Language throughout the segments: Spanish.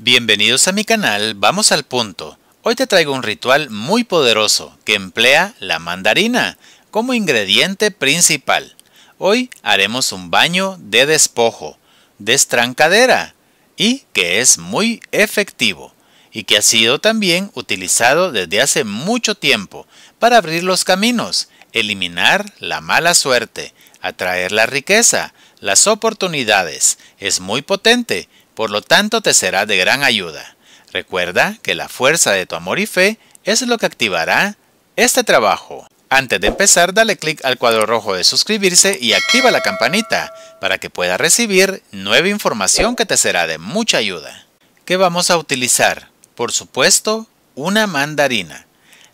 Bienvenidos a mi canal, vamos al punto. Hoy te traigo un ritual muy poderoso que emplea la mandarina como ingrediente principal. Hoy haremos un baño de despojo, destrancadera, y que es muy efectivo, y que ha sido también utilizado desde hace mucho tiempo para abrir los caminos, eliminar la mala suerte, atraer la riqueza, las oportunidades. Es muy potente por lo tanto, te será de gran ayuda. Recuerda que la fuerza de tu amor y fe es lo que activará este trabajo. Antes de empezar, dale clic al cuadro rojo de suscribirse y activa la campanita para que puedas recibir nueva información que te será de mucha ayuda. ¿Qué vamos a utilizar? Por supuesto, una mandarina.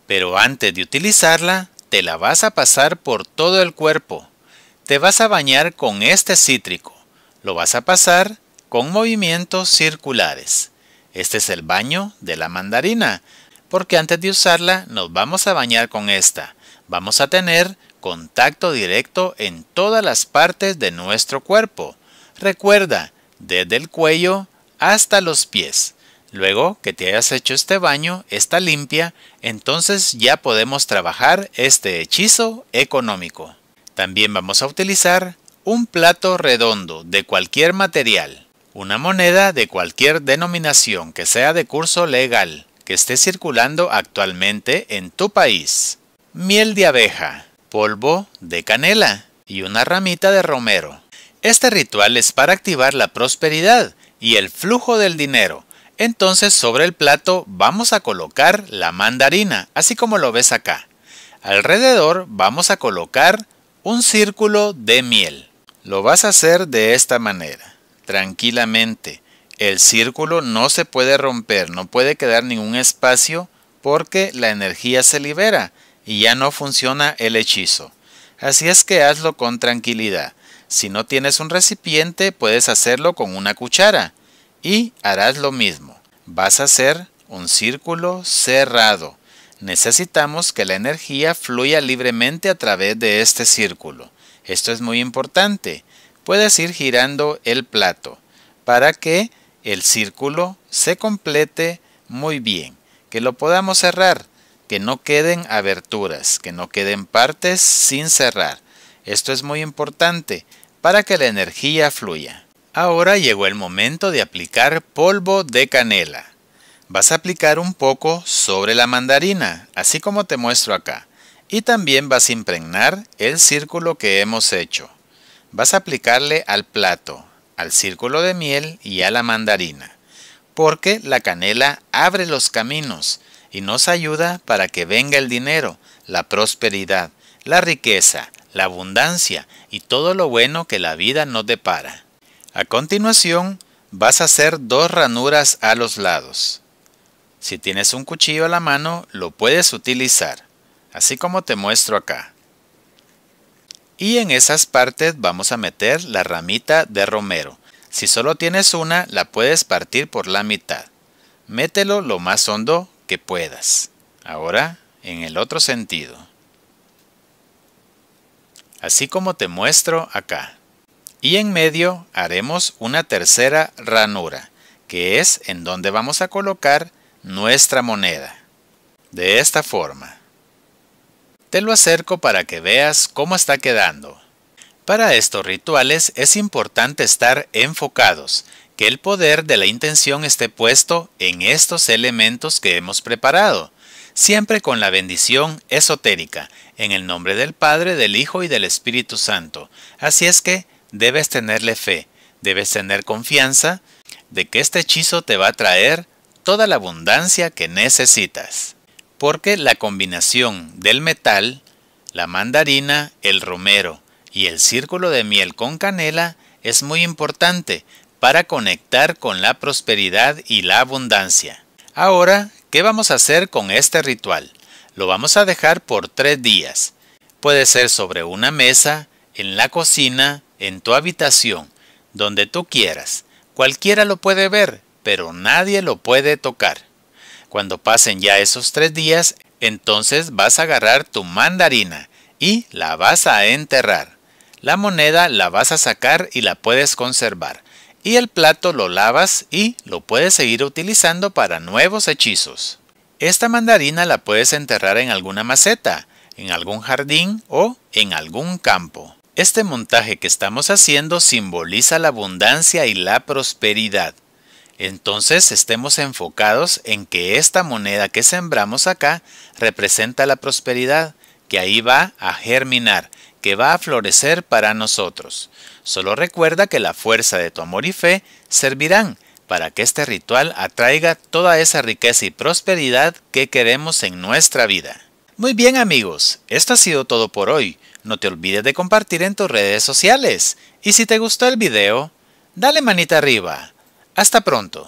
Pero antes de utilizarla, te la vas a pasar por todo el cuerpo. Te vas a bañar con este cítrico. Lo vas a pasar con movimientos circulares. Este es el baño de la mandarina, porque antes de usarla nos vamos a bañar con esta. Vamos a tener contacto directo en todas las partes de nuestro cuerpo. Recuerda, desde el cuello hasta los pies. Luego que te hayas hecho este baño, está limpia, entonces ya podemos trabajar este hechizo económico. También vamos a utilizar un plato redondo de cualquier material. Una moneda de cualquier denominación que sea de curso legal que esté circulando actualmente en tu país. Miel de abeja, polvo de canela y una ramita de romero. Este ritual es para activar la prosperidad y el flujo del dinero. Entonces sobre el plato vamos a colocar la mandarina, así como lo ves acá. Alrededor vamos a colocar un círculo de miel. Lo vas a hacer de esta manera tranquilamente. El círculo no se puede romper, no puede quedar ningún espacio porque la energía se libera y ya no funciona el hechizo. Así es que hazlo con tranquilidad. Si no tienes un recipiente, puedes hacerlo con una cuchara y harás lo mismo. Vas a hacer un círculo cerrado. Necesitamos que la energía fluya libremente a través de este círculo. Esto es muy importante puedes ir girando el plato para que el círculo se complete muy bien, que lo podamos cerrar, que no queden aberturas, que no queden partes sin cerrar. Esto es muy importante para que la energía fluya. Ahora llegó el momento de aplicar polvo de canela. Vas a aplicar un poco sobre la mandarina, así como te muestro acá. Y también vas a impregnar el círculo que hemos hecho vas a aplicarle al plato, al círculo de miel y a la mandarina, porque la canela abre los caminos y nos ayuda para que venga el dinero, la prosperidad, la riqueza, la abundancia y todo lo bueno que la vida nos depara. A continuación, vas a hacer dos ranuras a los lados. Si tienes un cuchillo a la mano, lo puedes utilizar, así como te muestro acá. Y en esas partes vamos a meter la ramita de romero. Si solo tienes una, la puedes partir por la mitad. Mételo lo más hondo que puedas. Ahora, en el otro sentido. Así como te muestro acá. Y en medio haremos una tercera ranura, que es en donde vamos a colocar nuestra moneda. De esta forma. Te lo acerco para que veas cómo está quedando. Para estos rituales es importante estar enfocados, que el poder de la intención esté puesto en estos elementos que hemos preparado, siempre con la bendición esotérica, en el nombre del Padre, del Hijo y del Espíritu Santo. Así es que debes tenerle fe, debes tener confianza de que este hechizo te va a traer toda la abundancia que necesitas porque la combinación del metal, la mandarina, el romero y el círculo de miel con canela es muy importante para conectar con la prosperidad y la abundancia. Ahora, ¿qué vamos a hacer con este ritual? Lo vamos a dejar por tres días. Puede ser sobre una mesa, en la cocina, en tu habitación, donde tú quieras. Cualquiera lo puede ver, pero nadie lo puede tocar. Cuando pasen ya esos tres días, entonces vas a agarrar tu mandarina y la vas a enterrar. La moneda la vas a sacar y la puedes conservar. Y el plato lo lavas y lo puedes seguir utilizando para nuevos hechizos. Esta mandarina la puedes enterrar en alguna maceta, en algún jardín o en algún campo. Este montaje que estamos haciendo simboliza la abundancia y la prosperidad. Entonces estemos enfocados en que esta moneda que sembramos acá representa la prosperidad, que ahí va a germinar, que va a florecer para nosotros. Solo recuerda que la fuerza de tu amor y fe servirán para que este ritual atraiga toda esa riqueza y prosperidad que queremos en nuestra vida. Muy bien amigos, esto ha sido todo por hoy. No te olvides de compartir en tus redes sociales. Y si te gustó el video, dale manita arriba hasta pronto.